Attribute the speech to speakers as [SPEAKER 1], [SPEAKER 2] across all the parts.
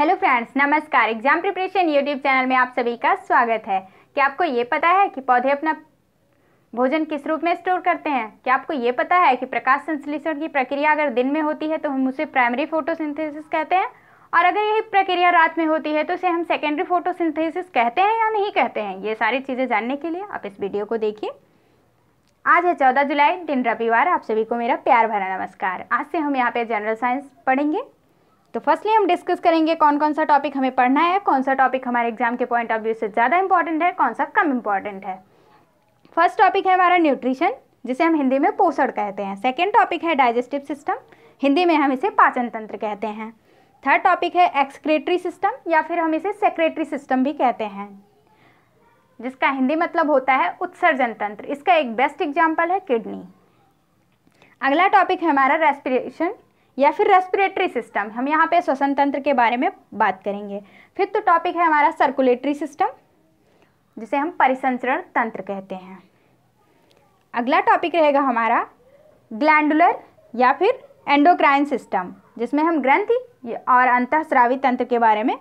[SPEAKER 1] hello friends नमस्कार exam preparation YouTube channel में आप सभी का स्वागत है क्या आपको ये पता है कि पौधे अपना भोजन किस रूप में स्टोर करते हैं क्या आपको ये पता है कि प्रकाश संश्लेषण की प्रक्रिया अगर दिन में होती है तो हम उसे प्राइमरी फोटोसिंथेसिस कहते हैं और अगर यही प्रक्रिया रात में होती है तो उसे हम सेकेंडरी फोटोसिंथेसिस कहते हैं या नहीं कहते हैं ये सारी चीज़ें जानने के लिए आप इस वीडियो को देखिए आज है चौदह जुलाई दिन रविवार आप सभी को मेरा प्यार भरा नमस्कार आज से हम यहाँ पे जनरल साइंस पढ़ेंगे तो फर्स्टली हम डिस्कस करेंगे कौन कौन सा टॉपिक हमें पढ़ना है कौन सा टॉपिक हमारे एग्जाम के पॉइंट ऑफ व्यू से ज़्यादा इंपॉर्टेंट है कौन सा कम इंपॉर्टेंट है फर्स्ट टॉपिक है हमारा न्यूट्रिशन जिसे हम हिंदी में पोषण कहते हैं सेकेंड टॉपिक है डाइजेस्टिव सिस्टम हिंदी में हम इसे पाचन तंत्र कहते हैं थर्ड टॉपिक है एक्सक्रेटरी सिस्टम या फिर हम इसे सेक्रेटरी सिस्टम भी कहते हैं जिसका हिंदी मतलब होता है उत्सर्जन तंत्र इसका एक बेस्ट एग्जाम्पल है किडनी अगला टॉपिक है हमारा रेस्पिरेशन या फिर रेस्पिरेटरी सिस्टम हम यहाँ पे श्वसन तंत्र के बारे में बात करेंगे फिफ्थ तो टॉपिक है हमारा सर्कुलेटरी सिस्टम जिसे हम परिसंचरण तंत्र कहते हैं अगला टॉपिक रहेगा हमारा ग्लैंडुलर या फिर एंडोक्राइन सिस्टम जिसमें हम ग्रंथि और अंतःस्रावी तंत्र के बारे में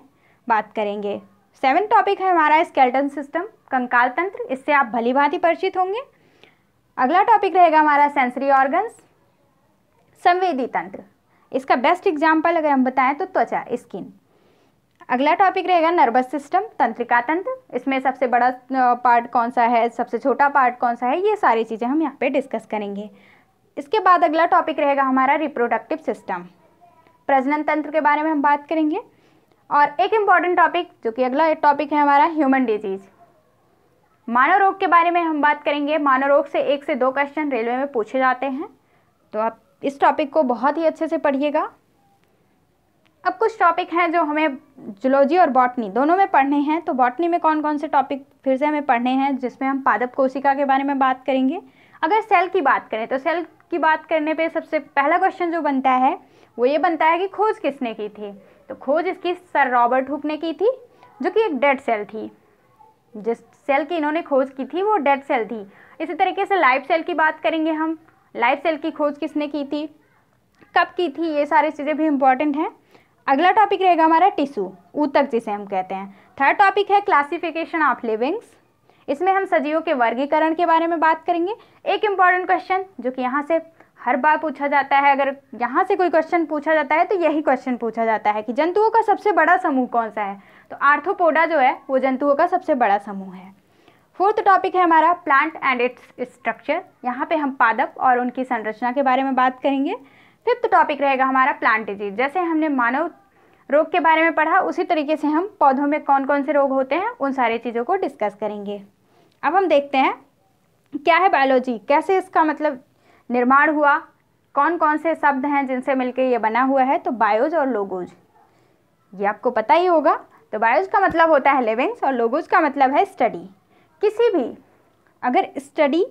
[SPEAKER 1] बात करेंगे सेवन टॉपिक है हमारा स्केल्टन सिस्टम कंकाल तंत्र इससे आप भली भांति परिचित होंगे अगला टॉपिक रहेगा हमारा सेंसरी ऑर्गन्स संवेदी तंत्र इसका बेस्ट एग्जाम्पल अगर हम बताएं तो त्वचा स्किन अगला टॉपिक रहेगा नर्वस सिस्टम तंत्रिका तंत्र इसमें सबसे बड़ा पार्ट कौन सा है सबसे छोटा पार्ट कौन सा है ये सारी चीज़ें हम यहाँ पे डिस्कस करेंगे इसके बाद अगला टॉपिक रहेगा हमारा रिप्रोडक्टिव सिस्टम प्रजनन तंत्र के बारे में हम बात करेंगे और एक इम्पॉर्टेंट टॉपिक जो कि अगला टॉपिक है हमारा ह्यूमन डिजीज़ मानव रोग के बारे में हम बात करेंगे मानव रोग से एक से दो क्वेश्चन रेलवे में पूछे जाते हैं तो आप इस टॉपिक को बहुत ही अच्छे से पढ़िएगा अब कुछ टॉपिक हैं जो हमें जुलॉजी और बॉटनी दोनों में पढ़ने हैं तो बॉटनी में कौन कौन से टॉपिक फिर से हमें पढ़ने हैं जिसमें हम पादप कोशिका के बारे में बात करेंगे अगर सेल की बात करें तो सेल की बात करने पे सबसे पहला क्वेश्चन जो बनता है वो ये बनता है कि खोज किसने की थी तो खोज इसकी सर रॉबर्ट हुक ने की थी जो कि एक डेड सेल थी जिस सेल की इन्होंने खोज की थी वो डेड सेल थी इसी तरीके से लाइफ सेल की बात करेंगे हम लाइफ सेल की खोज किसने की थी कब की थी ये सारी चीज़ें भी इम्पॉर्टेंट हैं अगला टॉपिक रहेगा हमारा टिश्यू ऊतक जिसे हम कहते हैं थर्ड टॉपिक है क्लासिफिकेशन ऑफ लिविंग्स इसमें हम सजीवों के वर्गीकरण के बारे में बात करेंगे एक इम्पॉर्टेंट क्वेश्चन जो कि यहाँ से हर बार पूछा जाता है अगर यहाँ से कोई क्वेश्चन पूछा जाता है तो यही क्वेश्चन पूछा जाता है कि जंतुओं का सबसे बड़ा समूह कौन सा है तो आर्थोपोडा जो है वो जंतुओं का सबसे बड़ा समूह है फोर्थ टॉपिक है हमारा प्लांट एंड इट्स स्ट्रक्चर यहाँ पे हम पादप और उनकी संरचना के बारे में बात करेंगे फिफ्थ टॉपिक रहेगा हमारा प्लांट डिजीज जैसे हमने मानव रोग के बारे में पढ़ा उसी तरीके से हम पौधों में कौन कौन से रोग होते हैं उन सारी चीज़ों को डिस्कस करेंगे अब हम देखते हैं क्या है बायोलॉजी कैसे इसका मतलब निर्माण हुआ कौन कौन से शब्द हैं जिनसे मिलकर ये बना हुआ है तो बायोज और लोगोज ये आपको पता ही होगा तो बायोज का मतलब होता है लिविंग्स और लोगोज का मतलब है स्टडी किसी भी अगर स्टडी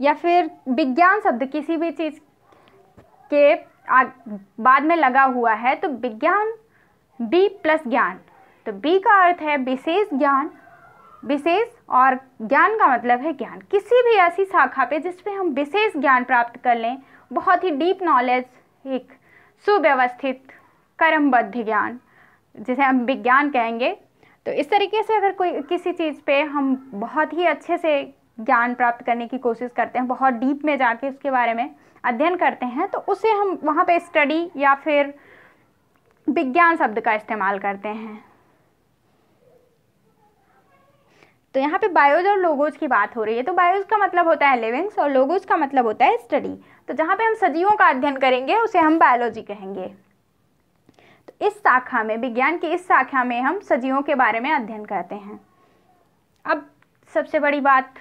[SPEAKER 1] या फिर विज्ञान शब्द किसी भी चीज़ के बाद में लगा हुआ है तो विज्ञान बी प्लस ज्ञान तो बी का अर्थ है विशेष ज्ञान विशेष और ज्ञान का मतलब है ज्ञान किसी भी ऐसी शाखा पे जिसपे हम विशेष ज्ञान प्राप्त कर लें बहुत ही डीप नॉलेज एक सुव्यवस्थित कर्मबद्ध ज्ञान जिसे हम विज्ञान कहेंगे तो इस तरीके से अगर कोई किसी चीज़ पे हम बहुत ही अच्छे से ज्ञान प्राप्त करने की कोशिश करते हैं बहुत डीप में जाके उसके बारे में अध्ययन करते हैं तो उसे हम वहाँ पे स्टडी या फिर विज्ञान शब्द का इस्तेमाल करते हैं तो यहाँ पे बायोज और लोगोज की बात हो रही है तो बायोज का मतलब होता है लिविंग्स और लोगोज का मतलब होता है स्टडी तो जहाँ पे हम सजीवों का अध्ययन करेंगे उसे हम बायोलॉजी कहेंगे इस शाखा में विज्ञान की इस शाखा में हम सजीवों के बारे में अध्ययन करते हैं अब सबसे बड़ी बात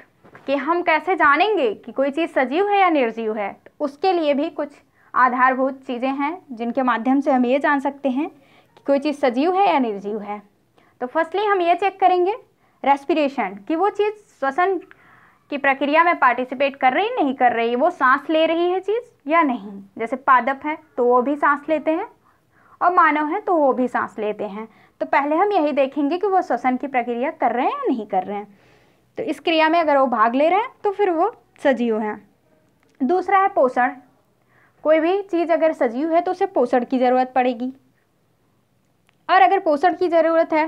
[SPEAKER 1] कि हम कैसे जानेंगे कि कोई चीज़ सजीव है या निर्जीव है तो उसके लिए भी कुछ आधारभूत चीज़ें हैं जिनके माध्यम से हम ये जान सकते हैं कि कोई चीज़ सजीव है या निर्जीव है तो फर्स्टली हम ये चेक करेंगे रेस्पिरेशन कि वो चीज़ श्वसन की प्रक्रिया में पार्टिसिपेट कर रही नहीं कर रही वो सांस ले रही है चीज़ या नहीं जैसे पादप है तो वो भी सांस लेते हैं और मानव हैं तो वो भी सांस लेते हैं तो पहले हम यही देखेंगे कि वो श्वसन की प्रक्रिया कर रहे हैं या नहीं कर रहे हैं तो इस क्रिया में अगर वो भाग ले रहे हैं तो फिर वो सजीव हैं दूसरा है पोषण कोई भी चीज़ अगर सजीव है तो उसे पोषण की ज़रूरत पड़ेगी और अगर पोषण की ज़रूरत है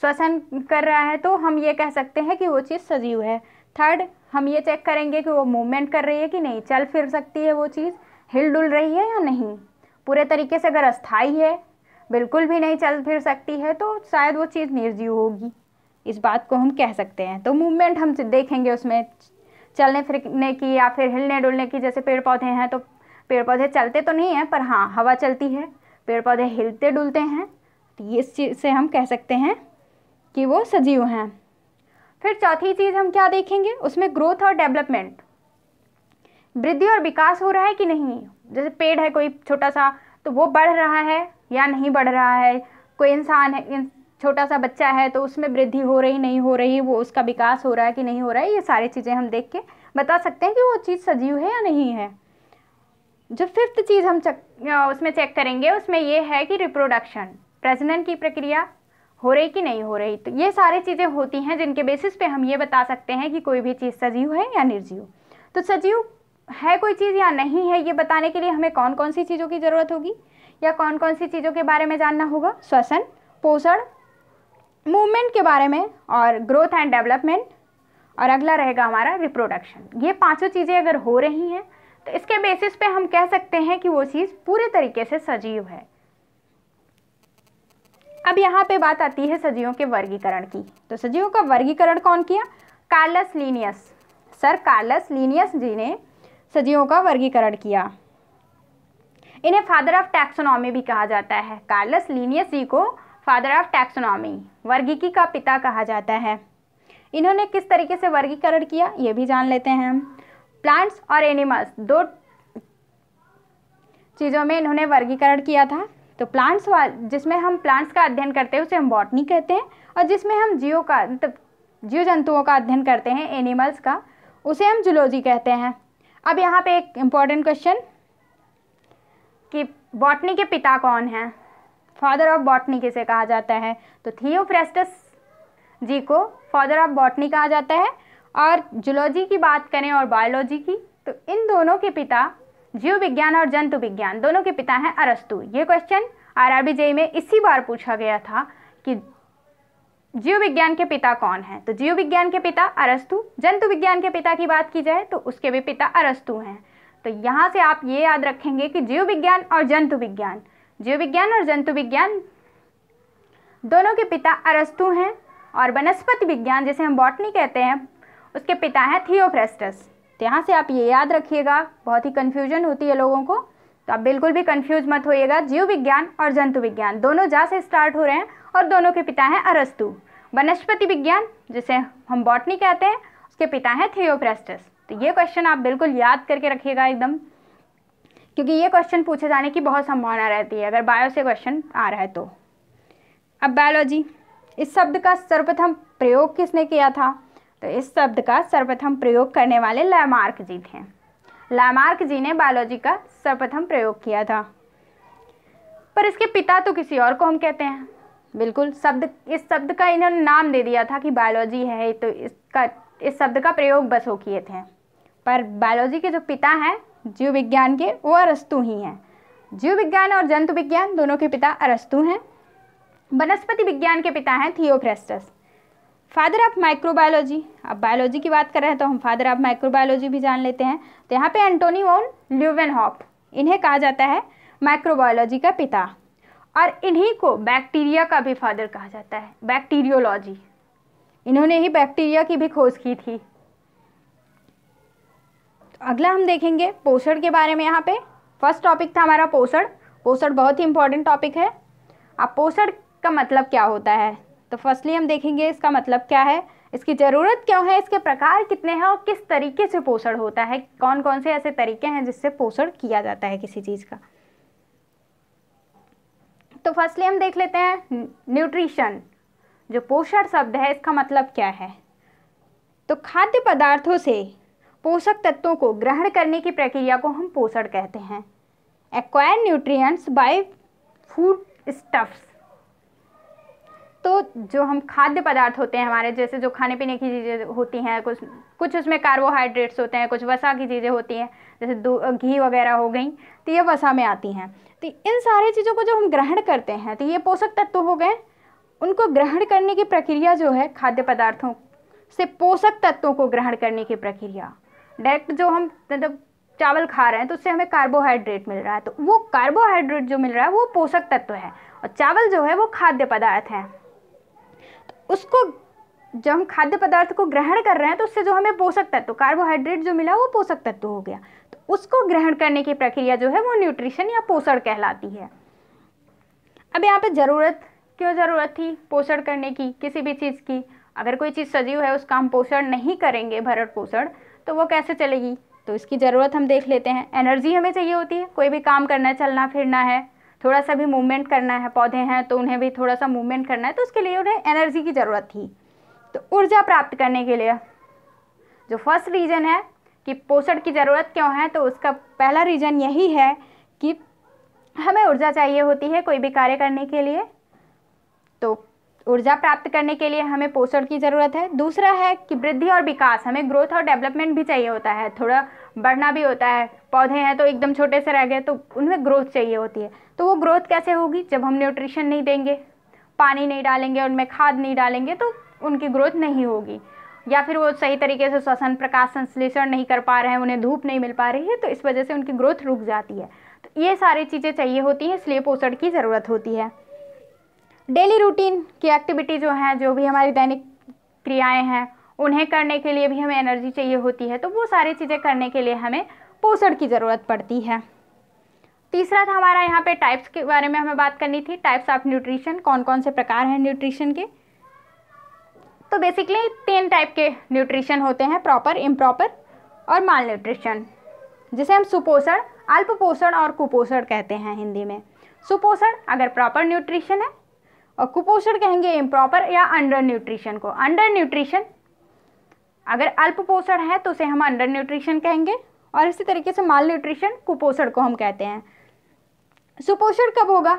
[SPEAKER 1] श्वसन कर रहा है तो हम ये कह सकते हैं कि वो चीज़ सजीव है थर्ड हम ये चेक करेंगे कि वो मूवमेंट कर रही है कि नहीं चल फिर सकती है वो चीज़ हिल डुल रही है या नहीं पूरे तरीके से अगर अस्थाई है बिल्कुल भी नहीं चल फिर सकती है तो शायद वो चीज़ निर्जीव होगी इस बात को हम कह सकते हैं तो मूवमेंट हम देखेंगे उसमें चलने फिरने की या फिर हिलने डुलने की जैसे पेड़ पौधे हैं तो पेड़ पौधे चलते तो नहीं हैं पर हाँ हवा चलती है पेड़ पौधे हिलते डुलते हैं तो इस चीज़ से हम कह सकते हैं कि वो सजीव हैं फिर चौथी चीज़ हम क्या देखेंगे उसमें ग्रोथ और डेवलपमेंट वृद्धि और विकास हो रहा है कि नहीं जैसे पेड़ है कोई छोटा सा तो वो बढ़ रहा है या नहीं बढ़ रहा है कोई इंसान है छोटा सा बच्चा है तो उसमें वृद्धि हो रही नहीं हो रही वो उसका विकास हो रहा है कि नहीं हो रहा है ये सारी चीज़ें हम देख के बता सकते हैं कि वो चीज़ सजीव है या नहीं है जो फिफ्थ चीज़ हम चक, उसमें चेक करेंगे उसमें ये है कि रिप्रोडक्शन प्रजनन की प्रक्रिया हो रही कि नहीं हो रही तो ये सारी चीज़ें होती हैं जिनके बेसिस पे हम ये बता सकते हैं कि कोई भी चीज़ सजीव है या निर्जीव तो सजीव है कोई चीज़ या नहीं है ये बताने के लिए हमें कौन कौन सी चीज़ों की ज़रूरत होगी या कौन कौन सी चीज़ों के बारे में जानना होगा श्वसन पोषण मूवमेंट के बारे में और ग्रोथ एंड डेवलपमेंट और अगला रहेगा हमारा रिप्रोडक्शन ये पांचों चीज़ें अगर हो रही हैं तो इसके बेसिस पे हम कह सकते हैं कि वो चीज़ पूरे तरीके से सजीव है अब यहाँ पे बात आती है सजीवों के वर्गीकरण की तो सजीवों का वर्गीकरण कौन किया Carolus Linnaeus sir Carolus Linnaeus ji ने सजीवों का वर्गीकरण किया इन्हें फादर ऑफ टैक्सोनॉमी भी कहा जाता है कार्लस लीनियस जी को फादर ऑफ टैक्सोनॉमी वर्गीकी का पिता कहा जाता है इन्होंने किस तरीके से वर्गीकरण किया ये भी जान लेते हैं प्लांट्स और एनिमल्स दो चीज़ों में इन्होंने वर्गीकरण किया था तो प्लांट्स जिसमें हम प्लांट्स का अध्ययन करते हैं उसे हम बॉटनी कहते हैं और जिसमें हम जीव का मतलब जीव जंतुओं का अध्ययन करते हैं एनिमल्स का उसे हम जुलोजी कहते हैं अब यहाँ पे एक इम्पॉर्टेंट क्वेश्चन कि बॉटनी के पिता कौन हैं फादर ऑफ बॉटनी किसे कहा जाता है तो थियोफ्रेस्टस जी को फादर ऑफ बॉटनी कहा जाता है और जुलॉजी की बात करें और बायोलॉजी की तो इन दोनों के पिता जीव विज्ञान और जंतु विज्ञान दोनों के पिता हैं अरस्तु ये क्वेश्चन आर आर में इसी बार पूछा गया था कि जीव विज्ञान के पिता कौन है तो जीव विज्ञान के पिता अरस्तु जंतु विज्ञान के पिता की बात की जाए तो उसके भी पिता अरस्तु हैं तो यहाँ से आप ये याद रखेंगे कि जीव विज्ञान और जंतु विज्ञान जीव विज्ञान और जंतु विज्ञान दोनों के पिता अरस्तु हैं और वनस्पति विज्ञान जिसे हम बॉटनी कहते हैं उसके पिता हैं थियोफ्रेस्टस तो यहाँ से आप ये याद रखिएगा बहुत ही कन्फ्यूजन होती है लोगों को तो आप बिल्कुल भी कंफ्यूज मत होइएगा जीव विज्ञान और जंतु विज्ञान दोनों जा से स्टार्ट हो रहे हैं और दोनों के पिता हैं अरस्तु वनस्पति विज्ञान जिसे हम बॉटनी कहते हैं उसके पिता हैं थियोप्रेस्टस तो ये क्वेश्चन आप बिल्कुल याद करके रखिएगा एकदम क्योंकि ये क्वेश्चन पूछे जाने की बहुत संभावना रहती है अगर बायो से क्वेश्चन आ रहा है तो अब बायोलॉजी इस शब्द का सर्वप्रथम प्रयोग किसने किया था तो इस शब्द का सर्वप्रथम प्रयोग करने वाले लैमार्क जी थे लामार्क जी ने बायोलॉजी का सर्वप्रथम प्रयोग किया था पर इसके पिता तो किसी और को हम कहते हैं बिल्कुल शब्द इस शब्द का इन्होंने नाम दे दिया था कि बायोलॉजी है तो इसका इस शब्द का प्रयोग हो किए थे पर बायोलॉजी के जो पिता हैं जीव विज्ञान के वो अरस्तु ही हैं जीव विज्ञान और जंतु विज्ञान दोनों के पिता अरस्तु हैं वनस्पति विज्ञान के पिता हैं थियोफ्रेस्टस फादर ऑफ माइक्रोबायोलॉजी अब बायोलॉजी की बात कर रहे हैं तो हम फादर ऑफ माइक्रोबायोलॉजी भी जान लेते हैं तो यहाँ पे एंटोनी वोन ल्यूवन हॉप इन्हें कहा जाता है माइक्रोबायोलॉजी का पिता और इन्हीं को बैक्टीरिया का भी फादर कहा जाता है बैक्टीरियोलॉजी इन्होंने ही बैक्टीरिया की भी खोज की थी तो अगला हम देखेंगे पोषण के बारे में यहाँ पे फर्स्ट टॉपिक था हमारा पोषण पोषण बहुत ही इंपॉर्टेंट टॉपिक है अब पोषण का मतलब क्या होता है तो फर्स्टली हम देखेंगे इसका मतलब क्या है इसकी ज़रूरत क्यों है इसके प्रकार कितने हैं और किस तरीके से पोषण होता है कौन कौन से ऐसे तरीके हैं जिससे पोषण किया जाता है किसी चीज़ का तो फर्स्टली हम देख लेते हैं न्यूट्रिशन जो पोषण शब्द है इसका मतलब क्या है तो खाद्य पदार्थों से पोषक तत्वों को ग्रहण करने की प्रक्रिया को हम पोषण कहते हैं acquire nutrients by food stuffs तो जो हम खाद्य पदार्थ होते हैं हमारे जैसे जो खाने पीने की चीज़ें होती हैं कुछ कुछ उसमें कार्बोहाइड्रेट्स होते हैं कुछ वसा की चीज़ें होती हैं जैसे घी वगैरह हो गई तो ये वसा में आती हैं तो इन सारी चीज़ों को जब हम ग्रहण करते हैं तो ये पोषक तत्व हो गए उनको ग्रहण करने की प्रक्रिया जो है खाद्य पदार्थों से पोषक तत्वों को ग्रहण करने की प्रक्रिया डायरेक्ट जो हम मतलब चावल खा रहे हैं तो उससे हमें कार्बोहाइड्रेट मिल रहा है तो वो कार्बोहाइड्रेट जो मिल रहा है वो पोषक तत्व है और चावल जो है वो खाद्य पदार्थ है उसको जब हम खाद्य पदार्थ को ग्रहण कर रहे हैं तो उससे जो हमें पोषक तत्व कार्बोहाइड्रेट जो मिला वो पोषक तत्व हो गया तो उसको ग्रहण करने की प्रक्रिया जो है वो न्यूट्रिशन या पोषण कहलाती है अब यहाँ पे ज़रूरत क्यों ज़रूरत थी पोषण करने की किसी भी चीज़ की अगर कोई चीज़ सजीव है उसका हम पोषण नहीं करेंगे भरण पोषण तो वो कैसे चलेगी तो इसकी ज़रूरत हम देख लेते हैं एनर्जी हमें चाहिए होती है कोई भी काम करना चलना फिरना है थोड़ा सा भी मूवमेंट करना है पौधे हैं तो उन्हें भी थोड़ा सा मूवमेंट करना है तो उसके लिए उन्हें एनर्जी की ज़रूरत थी तो ऊर्जा प्राप्त करने के लिए जो फर्स्ट रीज़न है कि पोषण की ज़रूरत क्यों है तो उसका पहला रीज़न यही है कि हमें ऊर्जा चाहिए होती है कोई भी कार्य करने के लिए तो ऊर्जा प्राप्त करने के लिए हमें पोषण की ज़रूरत है दूसरा है कि वृद्धि और विकास हमें ग्रोथ और डेवलपमेंट भी चाहिए होता है थोड़ा बढ़ना भी होता है पौधे हैं तो एकदम छोटे से रह गए तो उनमें ग्रोथ चाहिए होती है तो वो ग्रोथ कैसे होगी जब हम न्यूट्रिशन नहीं देंगे पानी नहीं डालेंगे उनमें खाद नहीं डालेंगे तो उनकी ग्रोथ नहीं होगी या फिर वो सही तरीके से श्वसन प्रकाश संश्लेषण नहीं कर पा रहे हैं उन्हें धूप नहीं मिल पा रही है तो इस वजह से उनकी ग्रोथ रुक जाती है तो ये सारी चीज़ें चाहिए होती हैं इसलिए पोषण की ज़रूरत होती है डेली रूटीन की एक्टिविटी जो हैं जो भी हमारी दैनिक क्रियाएँ हैं उन्हें करने के लिए भी हमें एनर्जी चाहिए होती है तो वो सारी चीज़ें करने के लिए हमें पोषण की ज़रूरत पड़ती है तीसरा था हमारा यहाँ पे टाइप्स के बारे में हमें बात करनी थी टाइप्स ऑफ न्यूट्रिशन कौन कौन से प्रकार हैं न्यूट्रिशन के तो बेसिकली तीन टाइप के न्यूट्रिशन होते हैं प्रॉपर इम्प्रॉपर और माल न्यूट्रिशन जिसे हम सुपोषण अल्प पोषण और कुपोषण कहते हैं हिंदी में सुपोषण अगर प्रॉपर न्यूट्रिशन है और कुपोषण कहेंगे इम्प्रॉपर या अंडर न्यूट्रिशन को अंडर न्यूट्रिशन अगर अल्प पोषण है तो उसे हम अंडर न्यूट्रिशन कहेंगे और इसी तरीके से माल न्यूट्रिशन कुपोषण को हम कहते हैं सुपोषण कब होगा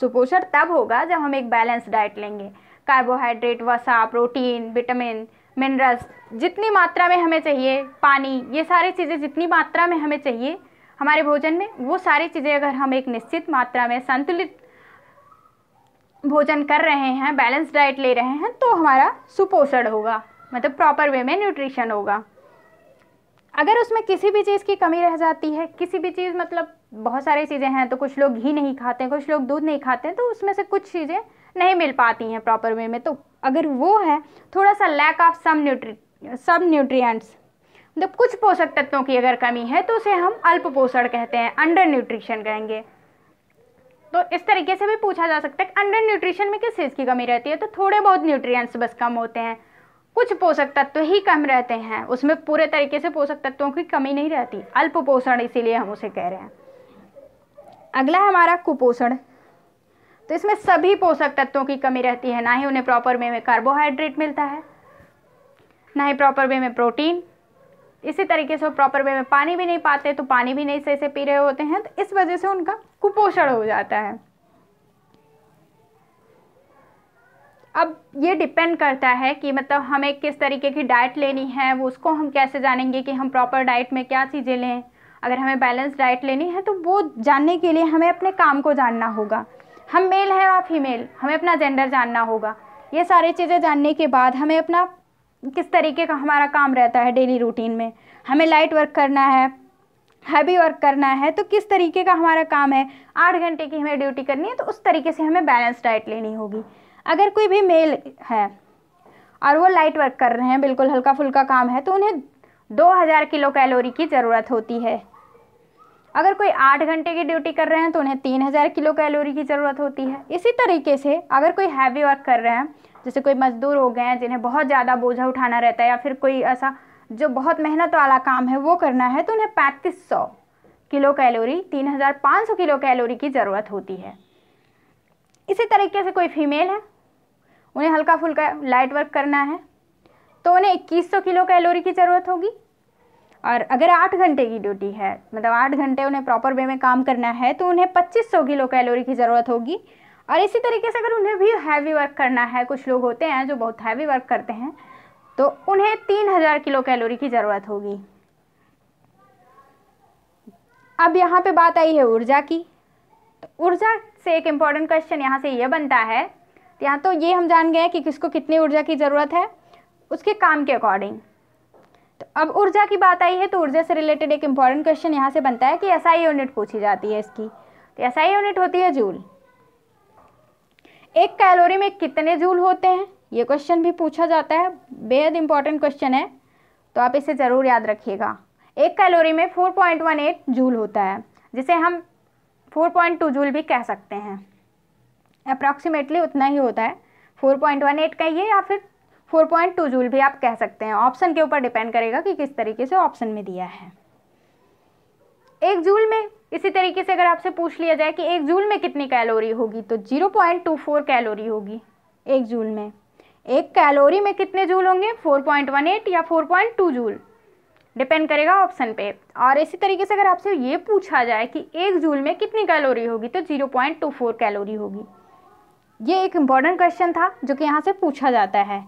[SPEAKER 1] सुपोषण तब होगा जब हम एक बैलेंस डाइट लेंगे कार्बोहाइड्रेट वसा प्रोटीन विटामिन मिनरल्स जितनी मात्रा में हमें चाहिए पानी ये सारी चीज़ें जितनी मात्रा में हमें चाहिए हमारे भोजन में वो सारी चीज़ें अगर हम एक निश्चित मात्रा में संतुलित भोजन कर रहे हैं बैलेंस डाइट ले रहे हैं तो हमारा सुपोषण होगा मतलब प्रॉपर वे में न्यूट्रिशन होगा अगर उसमें किसी भी चीज़ की कमी रह जाती है किसी भी चीज़ मतलब बहुत सारी चीज़ें हैं तो कुछ लोग घी नहीं खाते हैं कुछ लोग दूध नहीं खाते हैं तो उसमें से कुछ चीज़ें नहीं मिल पाती हैं प्रॉपर वे में तो अगर वो है थोड़ा सा लैक ऑफ सम न्यूट्री सब न्यूट्रियट्स मतलब कुछ पोषक तत्वों की अगर कमी है तो उसे हम अल्प पोषण कहते हैं अंडर न्यूट्रिशन कहेंगे तो इस तरीके से भी पूछा जा सकता है अंडर न्यूट्रिशन में किस चीज़ की कमी रहती है तो थोड़े बहुत न्यूट्रिएंट्स बस कम होते हैं कुछ पोषक तत्व ही कम रहते हैं उसमें पूरे तरीके से पोषक तत्वों की कमी नहीं रहती अल्प पोषण इसीलिए हम उसे कह रहे हैं अगला हमारा कुपोषण तो इसमें सभी पोषक तत्वों की कमी रहती है ना ही उन्हें प्रॉपर वे में कार्बोहाइड्रेट मिलता है ना ही प्रॉपर वे में प्रोटीन इसी तरीके से वो प्रॉपर वे में पानी भी नहीं पाते तो पानी भी नहीं सही से पी रहे होते हैं तो इस वजह से उनका कुपोषण हो जाता है अब ये डिपेंड करता है कि मतलब हमें किस तरीके की डाइट लेनी है वो उसको हम कैसे जानेंगे कि हम प्रॉपर डाइट में क्या चीज़ें लें अगर हमें बैलेंस डाइट लेनी है तो वो जानने के लिए हमें अपने काम को जानना होगा हम मेल हैं या फीमेल हमें अपना जेंडर जानना होगा ये सारी चीज़ें जानने के बाद हमें अपना किस तरीके का हमारा काम रहता है डेली रूटीन में हमें लाइट वर्क करना है हैवी वर्क करना है तो किस तरीके का हमारा काम है आठ घंटे की हमें ड्यूटी करनी है तो उस तरीके से हमें बैलेंस डाइट लेनी होगी अगर कोई भी मेल है और वो लाइट वर्क कर रहे हैं बिल्कुल हल्का फुल्का काम है तो उन्हें 2000 किलो कैलोरी की ज़रूरत होती है अगर कोई आठ घंटे की ड्यूटी कर रहे हैं तो उन्हें तीन हज़ार किलो कैलोरी की ज़रूरत होती है इसी तरीके से अगर कोई हैवी वर्क कर रहे हैं जैसे कोई मजदूर हो गए हैं जिन्हें बहुत ज़्यादा बोझा उठाना रहता है या फिर कोई ऐसा जो बहुत मेहनत वाला काम है वो करना है तो उन्हें पैंतीस सौ किलो कैलोरी तीन हज़ार पाँच सौ किलो कैलोरी की ज़रूरत होती है इसी तरीके से कोई फीमेल है उन्हें हल्का फुल्का लाइट वर्क करना है तो उन्हें 2100 किलो कैलोरी की ज़रूरत होगी और अगर आठ घंटे की ड्यूटी है मतलब आठ घंटे उन्हें प्रॉपर वे में काम करना है तो उन्हें 2500 किलो कैलोरी की ज़रूरत होगी और इसी तरीके से अगर उन्हें भी हैवी वर्क करना है कुछ लोग होते हैं जो बहुत हैवी वर्क करते हैं तो उन्हें तीन हज़ार किलो कैलोरी की ज़रूरत होगी अब यहाँ पर बात आई है ऊर्जा की तो ऊर्जा से एक इम्पॉर्टेंट क्वेश्चन यहाँ से यह बनता है यहाँ तो ये हम जान गए कि किसको कितनी ऊर्जा की ज़रूरत है उसके काम के अकॉर्डिंग तो अब ऊर्जा की बात आई है तो ऊर्जा से रिलेटेड एक इम्पॉर्टेंट क्वेश्चन यहाँ से बनता है कि एस आई यूनिट पूछी जाती है इसकी तो एस आई यूनिट होती है जूल एक कैलोरी में कितने जूल होते हैं ये क्वेश्चन भी पूछा जाता है बेहद इंपॉर्टेंट क्वेश्चन है तो आप इसे ज़रूर याद रखिएगा एक कैलोरी में 4.18 जूल होता है जिसे हम 4.2 जूल भी कह सकते हैं अप्रॉक्सीमेटली उतना ही होता है 4.18 कहिए या फिर 4.2 जूल भी आप कह सकते हैं ऑप्शन के ऊपर डिपेंड करेगा कि किस तरीके से ऑप्शन में दिया है एक जूल में इसी तरीके से अगर आपसे पूछ लिया जाए कि एक जूल में कितनी कैलोरी होगी तो 0.24 कैलोरी होगी एक जूल में एक कैलोरी में कितने जूल होंगे 4.18 या 4.2 जूल डिपेंड करेगा ऑप्शन पे और इसी तरीके से अगर आपसे ये पूछा जाए कि एक जूल में कितनी कैलोरी होगी तो 0.24 कैलोरी होगी ये एक इम्पॉर्टेंट क्वेश्चन था जो कि यहाँ से पूछा जाता है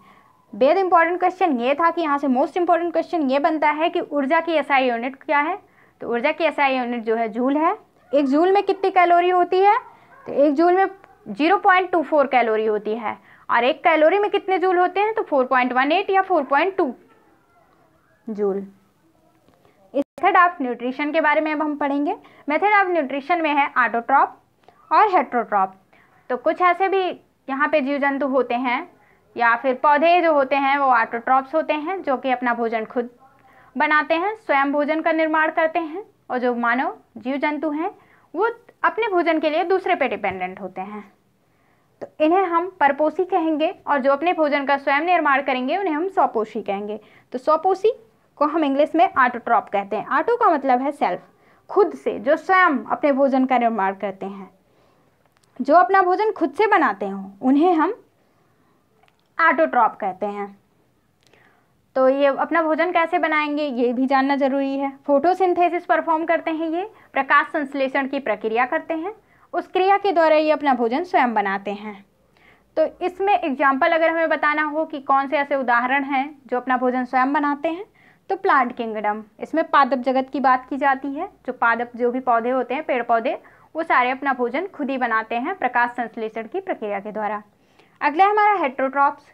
[SPEAKER 1] बेहद इम्पॉर्टेंट क्वेश्चन ये था कि यहाँ से मोस्ट इम्पॉर्टेंट क्वेश्चन ये बनता है कि ऊर्जा की एसआई यूनिट क्या है तो ऊर्जा की एसआई यूनिट जो है जूल है एक जूल में कितनी कैलोरी होती है तो एक जूल में zero point two four calorie होती है और एक कैलोरी में कितने जूल होते हैं तो फोर पॉइंट वन एट या फोर पॉइंट टू जूल इस मेथड ऑफ न्यूट्रिशन के बारे में अब हम पढ़ेंगे मेथड ऑफ न्यूट्रिशन में है आटोट्रॉप और हेट्रोट्रॉप तो कुछ ऐसे भी यहाँ पे जीव जंतु होते हैं या फिर पौधे जो होते हैं वो ऑटोट्रॉप्स होते हैं जो कि अपना भोजन खुद बनाते हैं स्वयं भोजन का निर्माण करते हैं और जो मानव जीव जंतु हैं वो अपने भोजन के लिए दूसरे पे डिपेंडेंट होते हैं तो इन्हें हम परपोषी कहेंगे और जो अपने भोजन का स्वयं निर्माण करेंगे उन्हें हम स्वपोषी कहेंगे तो स्वपोषी को हम इंग्लिश में आटोट्रॉप कहते हैं आटो का मतलब है सेल्फ खुद से जो स्वयं अपने भोजन का निर्माण करते हैं जो अपना भोजन खुद से बनाते हों उन्हें हम आटोट्रॉप कहते हैं तो ये अपना भोजन कैसे बनाएंगे ये भी जानना जरूरी है फोटोसिंथेसिस परफॉर्म करते हैं ये प्रकाश संश्लेषण की प्रक्रिया करते हैं उस क्रिया के द्वारा ये अपना भोजन स्वयं बनाते हैं तो इसमें एग्जाम्पल अगर हमें बताना हो कि कौन से ऐसे उदाहरण हैं जो अपना भोजन स्वयं बनाते हैं तो प्लांट किंगडम इसमें पादप जगत की बात की जाती है जो पादप जो भी पौधे होते हैं पेड़ पौधे वो सारे अपना भोजन खुद ही बनाते हैं प्रकाश संश्लेषण की प्रक्रिया के द्वारा अगला हमारा हेट्रोट्रॉप्स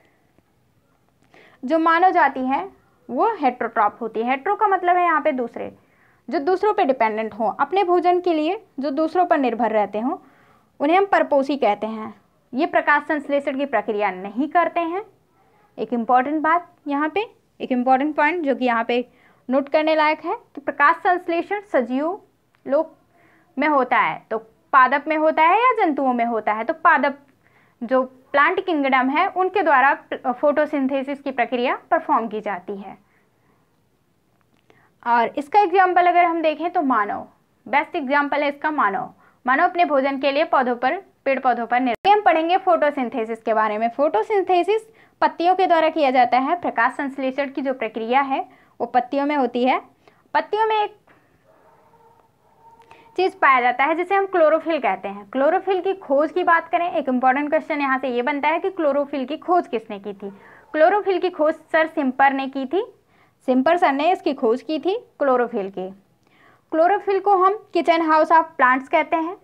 [SPEAKER 1] जो मानव जाति है वो हेट्रोट्रॉप होती है हेट्रो का मतलब है यहाँ पे दूसरे जो दूसरों पे डिपेंडेंट हों अपने भोजन के लिए जो दूसरों पर निर्भर रहते हों उन्हें हम परपोसी कहते हैं ये प्रकाश संश्लेषण की प्रक्रिया नहीं करते हैं एक इम्पॉर्टेंट बात यहाँ पे एक इम्पॉर्टेंट पॉइंट जो कि यहाँ पे नोट करने लायक है कि तो प्रकाश संश्लेषण सजीव लोग में होता है तो पादप में होता है या जंतुओं में होता है तो पादप जो प्लांट किंगडम है उनके द्वारा फोटोसिंथेसिस की प्रक्रिया परफॉर्म की जाती है और इसका एग्जाम्पल अगर हम देखें तो मानव बेस्ट एग्जाम्पल है इसका मानव मानव अपने भोजन के लिए पौधों पर पेड़ पौधों पर निर्भर हम पढ़ेंगे फोटोसिंथेसिस के बारे में फोटोसिंथेसिस पत्तियों के द्वारा किया जाता है प्रकाश संश्लेषण की जो प्रक्रिया है वो पत्तियों में होती है पत्तियों में एक चीज़ पाया जाता है जिसे हम क्लोरोफिल कहते हैं क्लोरोफिल की खोज की बात करें एक इंपॉर्टेंट क्वेश्चन यहाँ से ये बनता है कि क्लोरोफिल की खोज किसने की थी क्लोरोफिल की खोज सर सिंपर ने की थी सिंपर सर ने इसकी खोज की थी क्लोरोफिल की क्लोरोफिल को हम किचन हाउस ऑफ प्लांट्स कहते हैं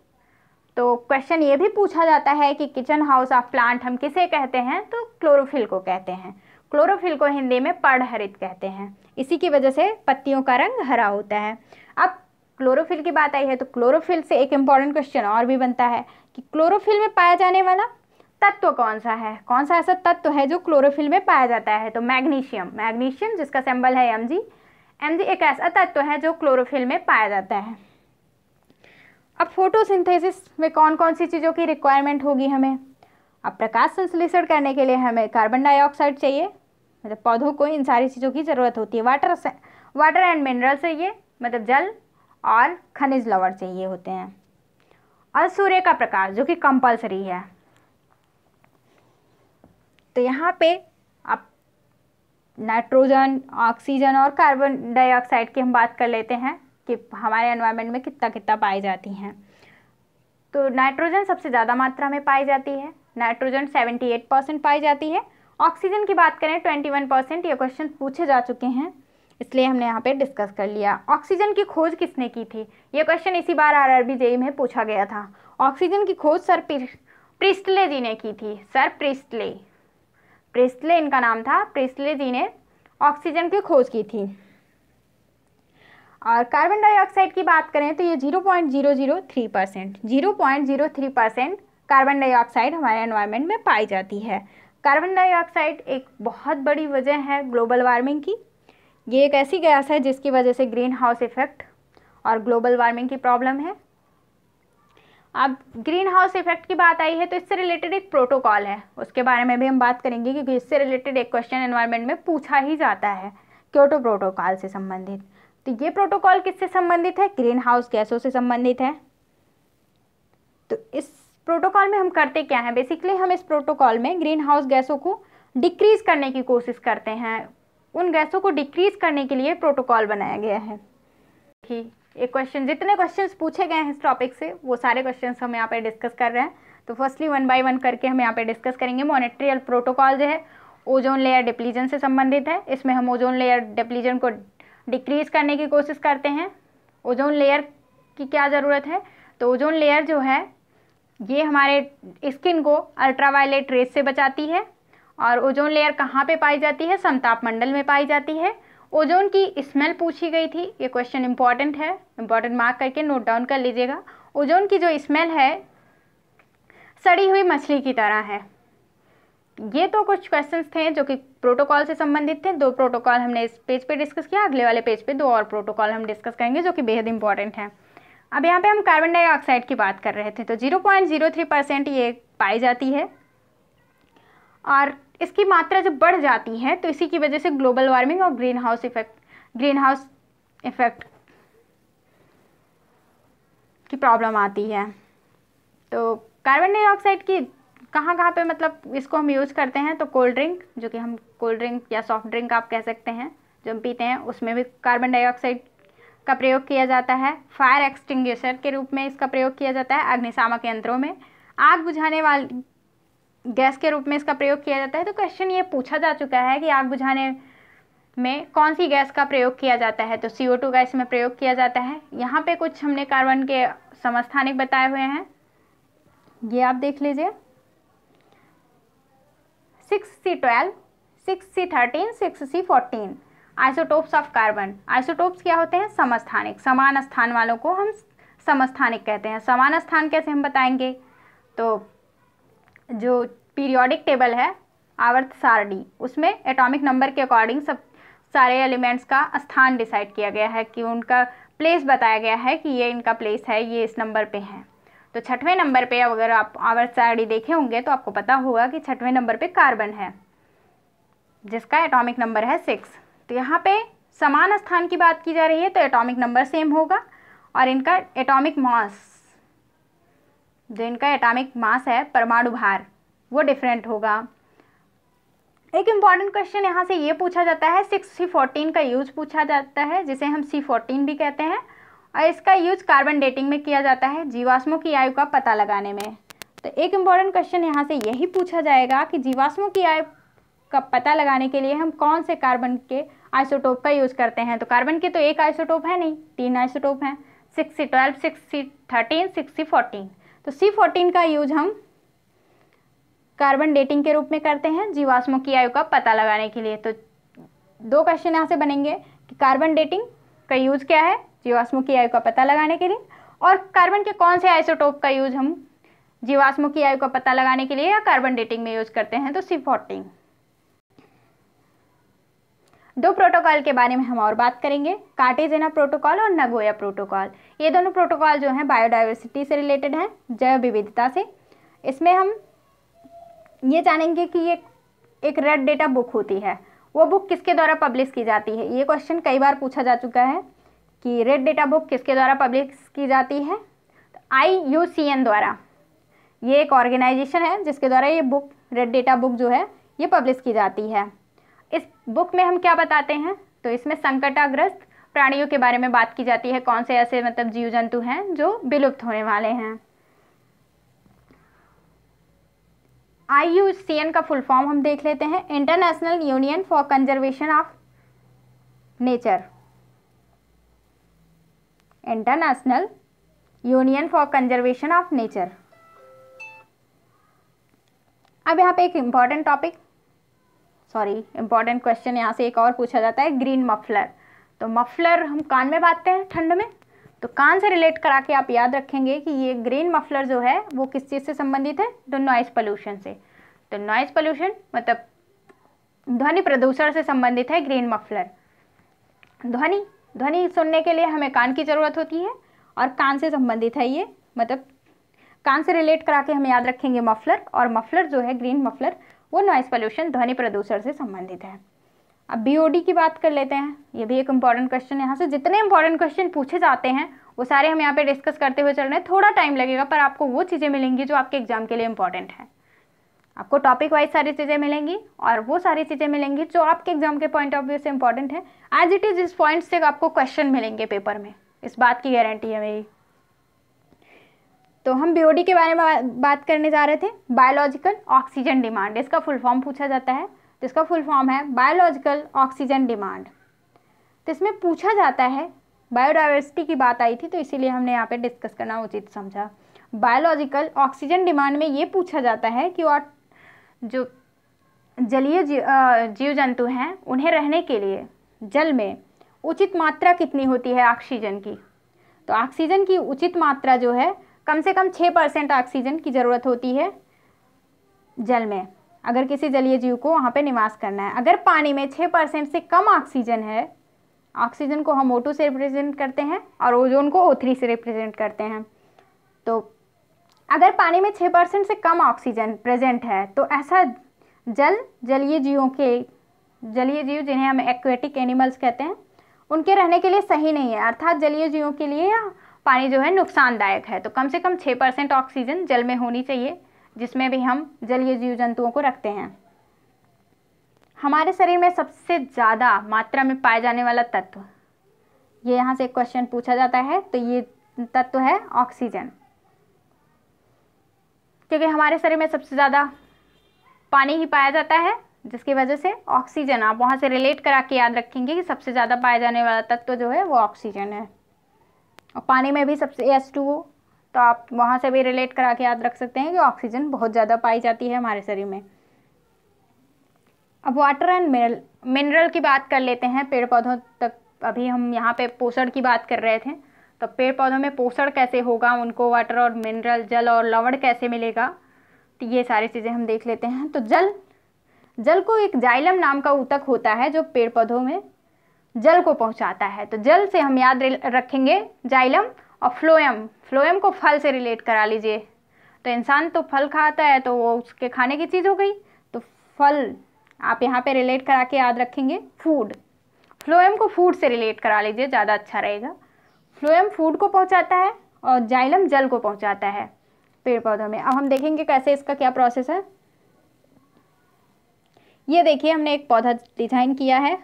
[SPEAKER 1] तो क्वेश्चन ये भी पूछा जाता है कि किचन हाउस ऑफ प्लांट हम किसे कहते हैं तो क्लोरोफिल को कहते हैं क्लोरोफिल को हिंदी में हरित कहते हैं इसी की वजह से पत्तियों का रंग हरा होता है अब क्लोरोफिल की बात आई है तो क्लोरोफिल से एक इम्पॉर्टेंट क्वेश्चन और भी बनता है कि क्लोरोफिल में पाया जाने वाला तत्व कौन सा है कौन सा ऐसा तत्व है जो क्लोरोफिल में पाया जाता है तो मैग्नीशियम मैग्नीशियम जिसका सिंबल है एम जी एम जी एक ऐसा तत्व है जो क्लोरोफिल में पाया जाता है अब फोटोसिंथेसिस में कौन कौन सी चीज़ों की रिक्वायरमेंट होगी हमें अब प्रकाश संश्लेषण करने के लिए हमें कार्बन डाइऑक्साइड चाहिए मतलब पौधों को इन सारी चीज़ों की ज़रूरत होती है वाटर वाटर एंड मिनरल चाहिए मतलब जल और खनिज लवण चाहिए होते हैं और सूर्य का प्रकाश जो कि कंपलसरी है तो यहाँ पे आप नाइट्रोजन ऑक्सीजन और कार्बन डाइऑक्साइड की हम बात कर लेते हैं कि हमारे एनवायरनमेंट में कितना कितना पाई जाती हैं तो नाइट्रोजन सबसे ज़्यादा मात्रा में पाई जाती है नाइट्रोजन 78 परसेंट पाई जाती है ऑक्सीजन की बात करें 21 परसेंट ये क्वेश्चन पूछे जा चुके हैं इसलिए हमने यहाँ पे डिस्कस कर लिया ऑक्सीजन की खोज किसने की थी ये क्वेश्चन इसी बार आर आर e में पूछा गया था ऑक्सीजन की खोज सर प्रिस्टले जी ने की थी सर प्रिस्टले प्रिस्टले इनका नाम था प्रिस्टले जी ने ऑक्सीजन की खोज की थी और कार्बन डाइऑक्साइड की बात करें तो ये zero point zero zero three percent zero point zero three percent carbon dioxide हमारे एनवायरनमेंट में पाई जाती है कार्बन डाइऑक्साइड एक बहुत बड़ी वजह है ग्लोबल वार्मिंग की ये एक ऐसी गैस है जिसकी वजह से ग्रीन हाउस इफेक्ट और ग्लोबल वार्मिंग की प्रॉब्लम है अब ग्रीन हाउस इफेक्ट की बात आई है तो इससे रिलेटेड एक प्रोटोकॉल है उसके बारे में भी हम बात करेंगे क्योंकि इससे रिलेटेड एक क्वेश्चन एनवायरमेंट में पूछा ही जाता है क्योटो प्रोटोकॉल से संबंधित तो ये प्रोटोकॉल किससे संबंधित है ग्रीन हाउस गैसों से संबंधित है तो इस प्रोटोकॉल में हम करते क्या हैं बेसिकली हम इस प्रोटोकॉल में ग्रीन हाउस गैसों को डिक्रीज करने की कोशिश करते हैं उन गैसों को डिक्रीज करने के लिए प्रोटोकॉल बनाया गया है ठीक एक क्वेश्चन जितने क्वेश्चंस पूछे गए हैं इस टॉपिक से वो सारे क्वेश्चंस हम यहाँ पे डिस्कस कर रहे हैं तो फर्स्टली वन बाय वन करके हम यहाँ पे डिस्कस करेंगे मोनिट्रियल प्रोटोकॉल जो है ओजोन लेयर डिप्लीजन से संबंधित है इसमें हम ओजोन लेयर डिप्लीजन को डिक्रीज करने की कोशिश करते हैं ओजोन लेयर की क्या ज़रूरत है तो ओजोन लेयर जो है ये हमारे स्किन को अल्ट्रावायलेट रेस से बचाती है और ओजोन लेयर कहाँ पे पाई जाती है समताप मंडल में पाई जाती है ओजोन की स्मेल पूछी गई थी ये क्वेश्चन इंपॉर्टेंट है इंपॉर्टेंट मार्क करके नोट डाउन कर लीजिएगा ओजोन की जो स्मेल है सड़ी हुई मछली की तरह है ये तो कुछ क्वेश्चंस थे जो कि प्रोटोकॉल से संबंधित थे दो प्रोटोकॉल हमने इस पेज पे डिस्कस किया अगले वाले पेज पे दो और प्रोटोकॉल हम डिस्कस करेंगे जो कि बेहद इंपॉर्टेंट है अब यहाँ पे हम कार्बन डाइऑक्साइड की बात कर रहे थे तो 0.03 परसेंट ये पाई जाती है और इसकी मात्रा जब बढ़ जाती है तो इसी की वजह से ग्लोबल वार्मिंग और green house effect green house effect की प्रॉब्लम आती है तो कार्बन डाइऑक्साइड की कहाँ कहाँ पे मतलब इसको हम यूज़ करते हैं तो कोल्ड ड्रिंक जो कि हम कोल्ड ड्रिंक या सॉफ्ट ड्रिंक आप कह सकते हैं जो हम पीते हैं उसमें भी कार्बन डाइऑक्साइड का प्रयोग किया जाता है फायर एक्सटिंग्विशर के रूप में इसका प्रयोग किया जाता है अग्निशामक यंत्रों में आग बुझाने वाली गैस के रूप में इसका प्रयोग किया जाता है तो क्वेश्चन ये पूछा जा चुका है कि आग बुझाने में कौन सी गैस का प्रयोग किया जाता है तो सी ओ टू का इसमें प्रयोग किया जाता है यहाँ पे कुछ हमने कार्बन के समस्थानिक बताए हुए हैं ये आप देख लीजिए six C twelve six C thirteen six C fourteen isotopes of carbon isotopes क्या होते हैं समस्थानिक समान स्थान वालों को हम समस्थानिक कहते हैं समान स्थान कैसे हम बताएंगे तो जो पीरियोडिक टेबल है आवर्त सारणी उसमें एटॉमिक नंबर के अकॉर्डिंग सब सारे एलिमेंट्स का स्थान डिसाइड किया गया है कि उनका प्लेस बताया गया है कि ये इनका प्लेस है ये इस नंबर पे है तो छठवें नंबर पे अगर आप आवर्त सारणी देखे होंगे तो आपको पता होगा कि छठवें नंबर पे कार्बन है जिसका एटॉमिक नंबर है सिक्स तो यहाँ पे समान स्थान की बात की जा रही है तो एटॉमिक नंबर सेम होगा और इनका एटॉमिक मास जो इनका एटॉमिक मास है परमाणु भार वो डिफरेंट होगा एक इम्पॉर्टेंट क्वेश्चन यहाँ से ये पूछा जाता है सिक्स सी फोर्टीन का यूज पूछा जाता है जिसे हम सी फोर्टीन भी कहते हैं और इसका यूज कार्बन डेटिंग में किया जाता है जीवाश्मों की आयु का पता लगाने में तो एक इम्पॉर्टेंट क्वेश्चन यहाँ से यही पूछा जाएगा कि जीवाश्मों की आयु का पता लगाने के लिए हम कौन से कार्बन के आइसोटोप का यूज़ करते हैं तो कार्बन के तो एक आइसोटोप है नहीं तीन आइसोटोप हैं six C twelve six C thirteen six C fourteen तो सी फोर्टीन का यूज हम कार्बन डेटिंग के रूप में करते हैं जीवाश्मों की आयु का पता लगाने के लिए तो दो क्वेश्चन यहाँ से बनेंगे कि कार्बन डेटिंग का यूज़ क्या है जीवाश्मों की आयु का पता लगाने के लिए और कार्बन के कौन से आइसोटोप का यूज हम जीवाश्मों की आयु का पता लगाने के लिए या कार्बन डेटिंग में यूज करते हैं तो सी फोर्टीन दो प्रोटोकॉल के बारे में हम और बात करेंगे काटेजेना प्रोटोकॉल और नगोया प्रोटोकॉल ये दोनों प्रोटोकॉल जो हैं बायोडाइवर्सिटी से रिलेटेड हैं जैव विविधता से इसमें हम ये जानेंगे कि ये एक रेड डेटा बुक होती है वो बुक किसके द्वारा पब्लिश की जाती है ये क्वेश्चन कई बार पूछा जा चुका है कि रेड डेटा बुक किसके द्वारा पब्लिश की जाती है आई यू सी एन द्वारा ये एक ऑर्गेनाइजेशन है जिसके द्वारा ये बुक रेड डेटा बुक जो है ये पब्लिश की जाती है इस बुक में हम क्या बताते हैं तो इसमें संकटाग्रस्त प्राणियों के बारे में बात की जाती है कौन से ऐसे मतलब जीव जंतु हैं जो विलुप्त होने वाले हैं आई यू सी एन का फुल फॉर्म हम देख लेते हैं international union for conservation of nature international union for conservation of nature अब यहाँ पे एक important topic sorry important question यहाँ से एक और पूछा जाता है ग्रीन मफलर तो मफलर हम कान में बांधते हैं ठंड में तो कान से रिलेट करा के आप याद रखेंगे कि ये ग्रीन मफलर जो है वो किस चीज़ से संबंधित है तो नॉइस पोल्यूशन से तो नॉइस पोल्यूशन मतलब ध्वनि प्रदूषण से संबंधित है ग्रीन मफलर ध्वनि ध्वनि सुनने के लिए हमें कान की ज़रूरत होती है और कान से संबंधित है ये मतलब कान से रिलेट करा के हम याद रखेंगे मफलर और मफलर जो है ग्रीन मफलर वो नॉइज़ पॉल्यूशन ध्वनि प्रदूषण से संबंधित है अब बीओडी की बात कर लेते हैं ये भी एक इम्पॉर्टेंट क्वेश्चन यहाँ से जितने इम्पॉर्टेंट क्वेश्चन पूछे जाते हैं वो सारे हम यहाँ पे डिस्कस करते हुए चल रहे हैं थोड़ा टाइम लगेगा पर आपको वो चीज़ें मिलेंगी जो आपके एग्जाम के लिए इंपॉर्टेंट है आपको टॉपिक वाइज सारी चीज़ें मिलेंगी और वो सारी चीज़ें मिलेंगी जो आपके एग्जाम के पॉइंट ऑफ व्यू से इंपॉर्टेंट है एज इट इज़ इस पॉइंट से आपको क्वेश्चन मिलेंगे पेपर में इस बात की गारंटी है मेरी तो हम बीओडी के बारे में बात करने जा रहे थे बायोलॉजिकल ऑक्सीजन डिमांड इसका फुल फॉर्म पूछा जाता है तो इसका फुल फॉर्म है बायोलॉजिकल ऑक्सीजन डिमांड तो इसमें पूछा जाता है बायोडाइवर्सिटी की बात आई थी तो इसीलिए हमने यहाँ पे डिस्कस करना उचित समझा बायोलॉजिकल ऑक्सीजन डिमांड में ये पूछा जाता है कि और जो जलीय जीव जंतु हैं उन्हें रहने के लिए जल में उचित मात्रा कितनी होती है ऑक्सीजन की तो ऑक्सीजन की उचित मात्रा जो है कम से कम छः परसेंट ऑक्सीजन की ज़रूरत होती है जल में अगर किसी जलीय जीव को वहाँ पे निवास करना है अगर पानी में छः परसेंट से कम ऑक्सीजन है ऑक्सीजन को हम ओ से रिप्रेजेंट करते हैं और ओजोन को ओ से रिप्रेजेंट करते हैं तो अगर पानी में छः परसेंट से कम ऑक्सीजन प्रेजेंट है तो ऐसा जल जलीय जीवों के जलीय जीव जिन्हें हम एक्वेटिक एनिमल्स कहते हैं उनके रहने के लिए सही नहीं है अर्थात जलीय जीवों के लिए या पानी जो है नुकसानदायक है तो कम से कम छः परसेंट ऑक्सीजन जल में होनी चाहिए जिसमें भी हम जलीय जीव जंतुओं को रखते हैं हमारे शरीर में सबसे ज़्यादा मात्रा में पाया जाने वाला तत्व ये यहाँ से क्वेश्चन पूछा जाता है तो ये तत्व है ऑक्सीजन क्योंकि हमारे शरीर में सबसे ज़्यादा पानी ही पाया जाता है जिसकी वजह से ऑक्सीजन आप वहाँ से रिलेट करा के याद रखेंगे कि सबसे ज़्यादा पाया जाने वाला तत्व जो है वो ऑक्सीजन है और पानी में भी सबसे एस तो आप वहाँ से भी रिलेट करा के याद रख सकते हैं कि ऑक्सीजन बहुत ज़्यादा पाई जाती है हमारे शरीर में अब वाटर एंड मिनरल मिनरल की बात कर लेते हैं पेड़ पौधों तक अभी हम यहाँ पे पोषण की बात कर रहे थे तो पेड़ पौधों में पोषण कैसे होगा उनको वाटर और मिनरल जल और लवण कैसे मिलेगा तो ये सारी चीज़ें हम देख लेते हैं तो जल जल को एक जाइलम नाम का ऊतक होता है जो पेड़ पौधों में जल को पहुंचाता है तो जल से हम याद रखेंगे जाइलम और फ्लोएम फ्लोएम को फल से रिलेट करा लीजिए तो इंसान तो फल खाता है तो वो उसके खाने की चीज़ हो गई तो फल आप यहाँ पे रिलेट करा के याद रखेंगे फूड फ्लोएम को फूड से रिलेट करा लीजिए ज़्यादा अच्छा रहेगा फ्लोएम फूड को पहुँचाता है और जाइलम जल को पहुँचाता है पेड़ पौधों में अब हम देखेंगे कैसे इसका क्या प्रोसेस है ये देखिए हमने एक पौधा डिजाइन किया है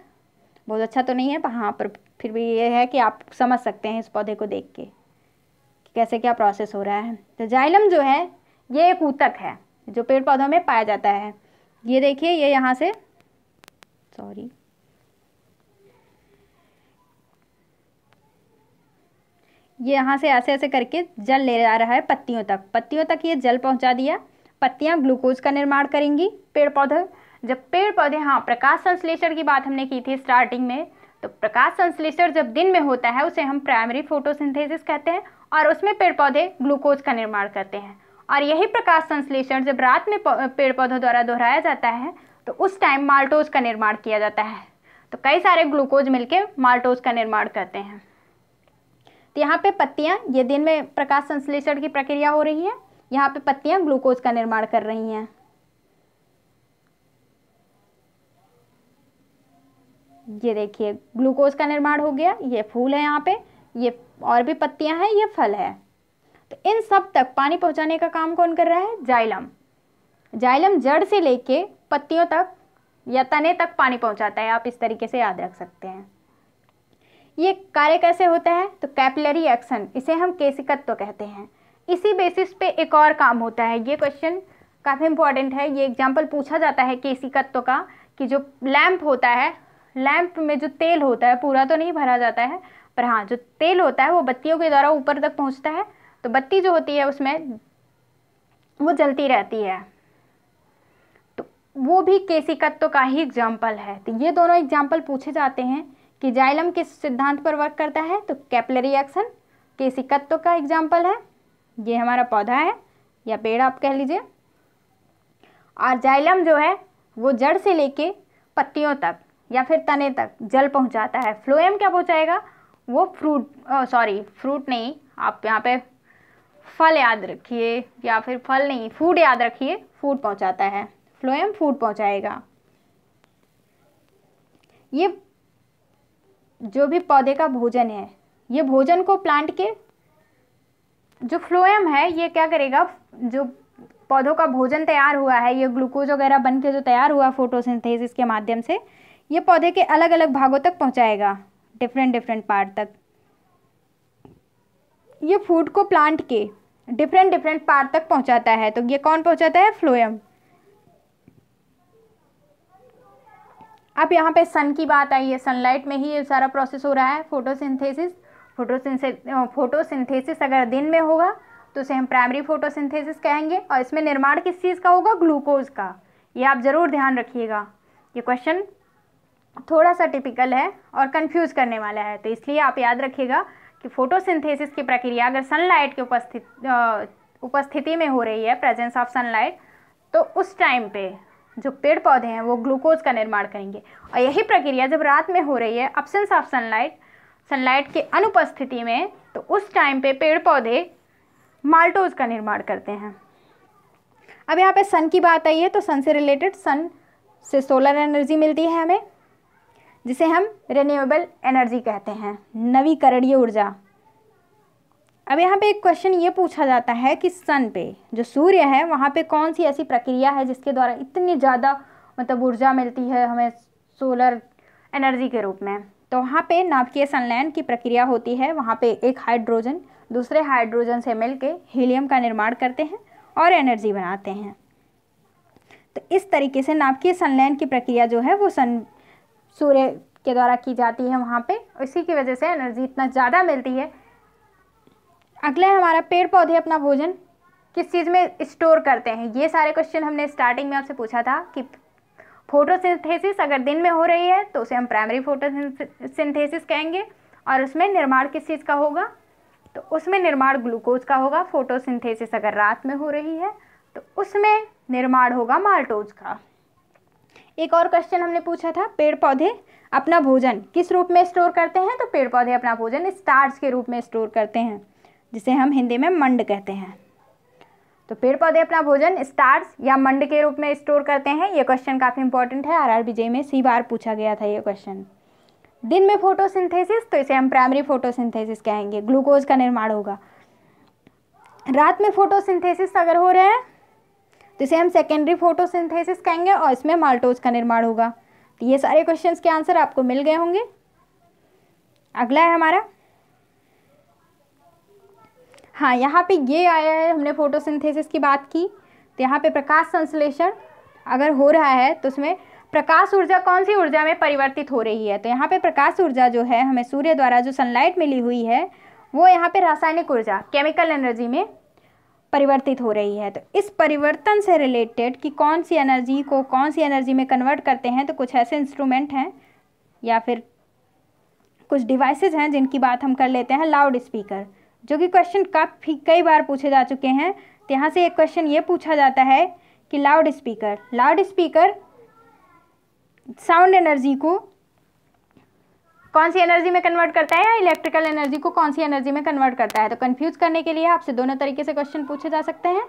[SPEAKER 1] बहुत अच्छा तो नहीं है पर हाँ पर फिर भी ये है कि आप समझ सकते हैं इस पौधे को देख के कि कैसे क्या प्रोसेस हो रहा है तो जाइलम जो है ये एक ऊतक है जो पेड़ पौधों में पाया जाता है ये देखिए ये यहाँ से सॉरी ये यहाँ से ऐसे ऐसे करके जल ले जा रहा है पत्तियों तक पत्तियों तक ये जल पहुँचा दिया पत्तियाँ ग्लूकोज का निर्माण करेंगी पेड़ पौधे जब पेड़ पौधे हाँ प्रकाश संश्लेषण की बात हमने की थी स्टार्टिंग में तो प्रकाश संश्लेषण जब दिन में होता है उसे हम प्राइमरी फोटोसिंथेसिस कहते हैं और उसमें पेड़ पौधे ग्लूकोज का निर्माण करते हैं और यही प्रकाश संश्लेषण जब रात में पेड़ पौधों द्वारा दोहराया जाता है तो उस टाइम माल्टोज का निर्माण किया जाता है तो कई सारे ग्लूकोज मिलकर माल्टोज का निर्माण करते हैं तो यहाँ पे पत्तियाँ ये दिन में प्रकाश संश्लेषण की प्रक्रिया हो रही है यहाँ पे पत्तियाँ ग्लूकोज का निर्माण कर रही हैं ये देखिए ग्लूकोज का निर्माण हो गया ये फूल है यहाँ पे ये और भी पत्तियाँ हैं ये फल है तो इन सब तक पानी पहुँचाने का काम कौन कर रहा है जाइलम जाइलम जड़ से लेके पत्तियों तक या तने तक पानी पहुँचाता है आप इस तरीके से याद रख सकते हैं ये कार्य कैसे होता है तो कैपिलरी एक्शन इसे हम केसिकत्व तो कहते हैं इसी बेसिस पे एक और काम होता है ये क्वेश्चन काफ़ी इंपॉर्टेंट है ये एग्जाम्पल पूछा जाता है केसिकत्व तो का कि जो लैम्प होता है लैंप में जो तेल होता है पूरा तो नहीं भरा जाता है पर हाँ जो तेल होता है वो बत्तियों के द्वारा ऊपर तक पहुँचता है तो बत्ती जो होती है उसमें वो जलती रहती है तो वो भी केसिकत्व का ही एग्जाम्पल है तो ये दोनों एग्जाम्पल पूछे जाते हैं कि जाइलम किस सिद्धांत पर वर्क करता है तो कैपलरी एक्शन केसिकत्व का एग्जाम्पल है ये हमारा पौधा है या पेड़ आप कह लीजिए और जाइलम जो है वो जड़ से लेके पत्तियों तक या फिर तने तक जल पहुंचाता है फ्लोएम क्या पहुंचाएगा वो फ्रूट सॉरी फ्रूट नहीं आप यहाँ पे फल याद रखिए या फिर फल नहीं फूड याद रखिए फूड पहुंचाता है फ्लोएम फूड पहुंचाएगा ये जो भी पौधे का भोजन है ये भोजन को प्लांट के जो फ्लोएम है ये क्या करेगा जो पौधों का भोजन तैयार हुआ है ये ग्लूकोज वगैरह बन के जो तैयार हुआ फोटोसिंथेसिस के माध्यम से ये पौधे के अलग अलग भागों तक पहुंचाएगा डिफरेंट डिफरेंट पार्ट तक ये फूड को प्लांट के डिफरेंट डिफरेंट पार्ट तक पहुंचाता है तो ये कौन पहुंचाता है फ्लोएम अब यहाँ पे सन की बात आई है सनलाइट में ही ये सारा प्रोसेस हो रहा है फोटोसिंथेसिस फोटोसिंथे फोटोसिंथेसिस अगर दिन में होगा तो उसे हम प्राइमरी फोटोसिंथेसिस कहेंगे और इसमें निर्माण किस चीज़ का होगा ग्लूकोज का ये आप ज़रूर ध्यान रखिएगा ये क्वेश्चन थोड़ा सा टिपिकल है और कंफ्यूज करने वाला है तो इसलिए आप याद रखिएगा कि फोटोसिंथेसिस की प्रक्रिया अगर सनलाइट के उपस्थित उपस्थिति में हो रही है प्रेजेंस ऑफ सनलाइट तो उस टाइम पे जो पेड़ पौधे हैं वो ग्लूकोज का निर्माण करेंगे और यही प्रक्रिया जब रात में हो रही है अब्सेंस ऑफ सनलाइट सनलाइट के अनुपस्थिति में तो उस टाइम पे पेड़ पौधे माल्टोज का निर्माण करते हैं अब यहाँ पे सन की बात आई है तो सन से रिलेटेड सन से सोलर एनर्जी मिलती है हमें जिसे हम रेन्यूएबल एनर्जी कहते हैं नवीकरणीय ऊर्जा अब यहाँ पे एक क्वेश्चन ये पूछा जाता है कि सन पे जो सूर्य है वहाँ पे कौन सी ऐसी प्रक्रिया है जिसके द्वारा इतनी ज़्यादा मतलब ऊर्जा मिलती है हमें सोलर एनर्जी के रूप में तो वहाँ पे नाभिकीय संलयन की प्रक्रिया होती है वहाँ पे एक हाइड्रोजन दूसरे हाइड्रोजन से मिलके हीलियम का निर्माण करते हैं और एनर्जी बनाते हैं तो इस तरीके से नाभिकीय संलयन की प्रक्रिया जो है वो सन सूर्य के द्वारा की जाती है वहाँ पे इसी की वजह से एनर्जी इतना ज़्यादा मिलती है अगला हमारा पेड़ पौधे अपना भोजन किस चीज़ में स्टोर करते हैं ये सारे क्वेश्चन हमने स्टार्टिंग में आपसे पूछा था कि फोटोसिंथेसिस अगर दिन में हो रही है तो उसे हम प्राइमरी फोटोसिंथेसिस कहेंगे और उसमें निर्माण किस चीज़ का होगा तो उसमें निर्माण ग्लूकोज का होगा फोटोसिंथेसिस अगर रात में हो रही है तो उसमें निर्माण होगा माल्टोज का एक और क्वेश्चन हमने पूछा था पेड़ पौधे अपना भोजन किस रूप में स्टोर करते हैं तो पेड़ पौधे अपना भोजन स्टार्च के रूप में स्टोर करते हैं जिसे हम हिंदी में मंड कहते हैं तो पेड़ पौधे अपना भोजन स्टार्च या मंड के रूप में स्टोर करते हैं ये क्वेश्चन काफ़ी इंपॉर्टेंट है आर आर बी में सी बार पूछा गया था ये क्वेश्चन दिन में फोटोसिंथेसिस तो इसे हम प्राइमरी फोटोसिंथेसिस कहेंगे ग्लूकोज का निर्माण होगा रात में फोटोसिंथेसिस अगर हो रहे हैं तो इसे हम सेकेंडरी फोटोसिंथेसिस कहेंगे और इसमें माल्टोज का निर्माण होगा तो ये सारे क्वेश्चन के आंसर आपको मिल गए होंगे अगला है हमारा हाँ यहाँ पे ये आया है हमने फोटोसिंथेसिस की बात की तो यहाँ पे प्रकाश संश्लेषण अगर हो रहा है तो उसमें प्रकाश ऊर्जा कौन सी ऊर्जा में परिवर्तित हो रही है तो यहाँ पे प्रकाश ऊर्जा जो है हमें सूर्य द्वारा जो सनलाइट मिली हुई है वो यहाँ पे रासायनिक ऊर्जा केमिकल एनर्जी में परिवर्तित हो रही है तो इस परिवर्तन से रिलेटेड कि कौन सी एनर्जी को कौन सी एनर्जी में कन्वर्ट करते हैं तो कुछ ऐसे इंस्ट्रूमेंट हैं या फिर कुछ डिवाइसेज हैं जिनकी बात हम कर लेते हैं लाउड स्पीकर जो कि क्वेश्चन काफ़ी कई बार पूछे जा चुके हैं तो यहाँ से एक क्वेश्चन ये पूछा जाता है कि loud speaker loud speaker sound energy को कौन सी एनर्जी में कन्वर्ट करता है या इलेक्ट्रिकल एनर्जी को कौन सी एनर्जी में कन्वर्ट करता है तो कन्फ्यूज करने के लिए आपसे दोनों तरीके से क्वेश्चन पूछे जा सकते हैं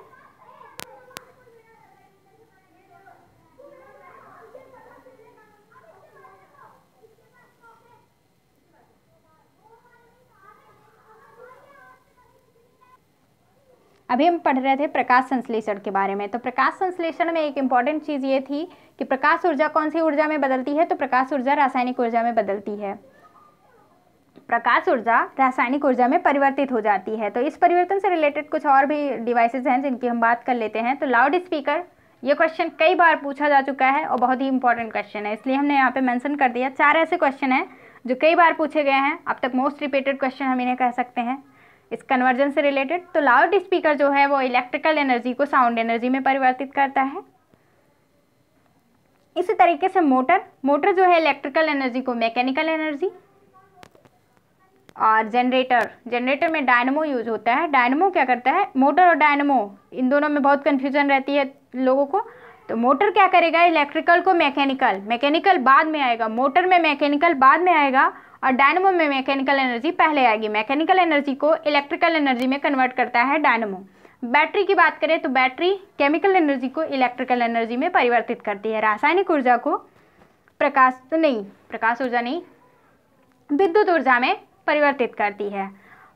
[SPEAKER 1] अभी हम पढ़ रहे थे प्रकाश संश्लेषण के बारे में तो प्रकाश संश्लेषण में एक इम्पॉर्टेंट चीज़ ये थी कि प्रकाश ऊर्जा कौन सी ऊर्जा में बदलती है तो प्रकाश ऊर्जा रासायनिक ऊर्जा में बदलती है प्रकाश ऊर्जा रासायनिक ऊर्जा में परिवर्तित हो जाती है तो इस परिवर्तन से रिलेटेड कुछ और भी डिवाइसेज हैं जिनकी हम बात कर लेते हैं तो लाउड स्पीकर ये क्वेश्चन कई बार पूछा जा चुका है और बहुत ही इंपॉर्टेंट क्वेश्चन है इसलिए हमने यहाँ पे मेंशन कर दिया चार ऐसे क्वेश्चन हैं जो कई बार पूछे गए हैं अब तक मोस्ट रिपीटेड क्वेश्चन हम इन्हें कह सकते हैं इस कन्वर्जन से रिलेटेड तो लाउड स्पीकर जो है वो इलेक्ट्रिकल एनर्जी को साउंड एनर्जी में परिवर्तित करता है इसी तरीके से मोटर मोटर जो है इलेक्ट्रिकल एनर्जी को मैकेनिकल एनर्जी और जनरेटर जनरेटर में डायनमो यूज होता है डायनमो क्या करता है मोटर और डायनमो इन दोनों में बहुत कन्फ्यूजन रहती है लोगों को तो मोटर क्या करेगा इलेक्ट्रिकल को मैकेनिकल मैकेनिकल बाद में आएगा मोटर में मैकेनिकल बाद में आएगा और डायनमो में मैकेनिकल एनर्जी पहले आएगी मैकेनिकल एनर्जी को इलेक्ट्रिकल एनर्जी में कन्वर्ट करता है डायनमो बैटरी की बात करें तो बैटरी केमिकल एनर्जी को इलेक्ट्रिकल एनर्जी में परिवर्तित करती है रासायनिक ऊर्जा को प्रकाश तो नहीं प्रकाश ऊर्जा नहीं विद्युत ऊर्जा में परिवर्तित करती है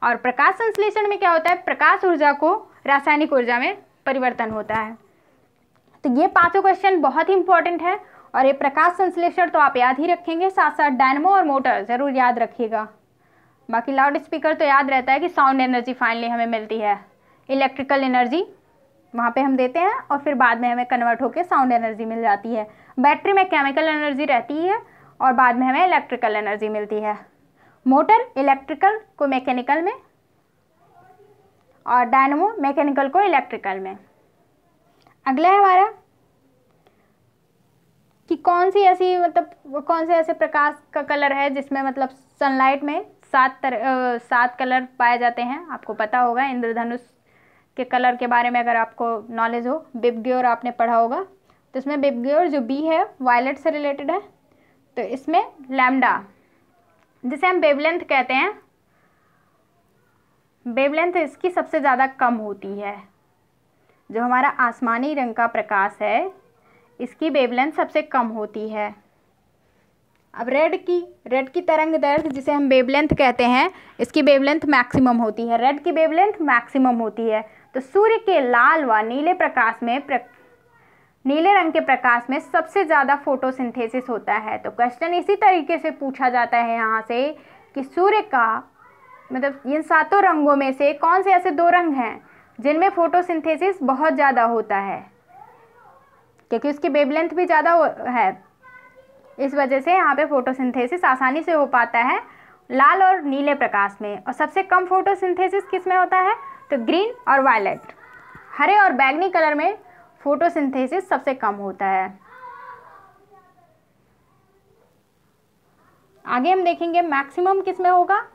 [SPEAKER 1] और प्रकाश संश्लेषण में क्या होता है प्रकाश ऊर्जा को रासायनिक ऊर्जा में परिवर्तन होता है तो ये पांचों क्वेश्चन बहुत ही इंपॉर्टेंट है और ये प्रकाश संश्लेषण तो आप याद ही रखेंगे साथ साथ डायनमो और मोटर ज़रूर याद रखिएगा बाकी लाउड स्पीकर तो याद रहता है कि साउंड एनर्जी फाइनली हमें मिलती है इलेक्ट्रिकल एनर्जी वहाँ पे हम देते हैं और फिर बाद में हमें कन्वर्ट होकर साउंड एनर्जी मिल जाती है बैटरी में केमिकल एनर्जी रहती है और बाद में हमें इलेक्ट्रिकल एनर्जी मिलती है मोटर इलेक्ट्रिकल को मैकेनिकल में और डायनमो मैकेनिकल को इलेक्ट्रिकल में अगला है हमारा कि कौन सी ऐसी मतलब कौन से ऐसे प्रकाश का कलर है जिसमें मतलब सनलाइट में सात तरह सात कलर पाए जाते हैं आपको पता होगा इंद्रधनुष के कलर के बारे में अगर आपको नॉलेज हो बिबग्योर आपने पढ़ा होगा तो इसमें बिबग्योर जो बी है वायलेट से रिलेटेड है तो इसमें लैमडा जिसे हम बेबलेंथ कहते हैं बेबलेंथ इसकी सबसे ज़्यादा कम होती है जो हमारा आसमानी रंग का प्रकाश है इसकी बेबलेंथ सबसे कम होती है अब रेड की रेड की तरंग दर्द जिसे हम बेबलेंथ कहते हैं इसकी बेबलेंथ मैक्सिमम होती है रेड की बेबलेंथ मैक्सिमम होती है तो सूर्य के लाल व नीले प्रकाश में प्रक नीले रंग के प्रकाश में सबसे ज़्यादा फोटोसिंथेसिस होता है तो क्वेश्चन इसी तरीके से पूछा जाता है यहाँ से कि सूर्य का मतलब इन सातों रंगों में से कौन से ऐसे दो रंग हैं जिनमें फोटोसिंथेसिस बहुत ज़्यादा होता है क्योंकि उसकी बेबलेंथ भी ज़्यादा है इस वजह से यहाँ पे फोटोसिंथेसिस आसानी से हो पाता है लाल और नीले प्रकाश में और सबसे कम फोटोसिंथेसिस किस में होता है तो ग्रीन और वायलेट हरे और बैगनी कलर में फोटोसिंथेसिस सबसे कम होता है आगे हम देखेंगे मैक्सिमम किस में होगा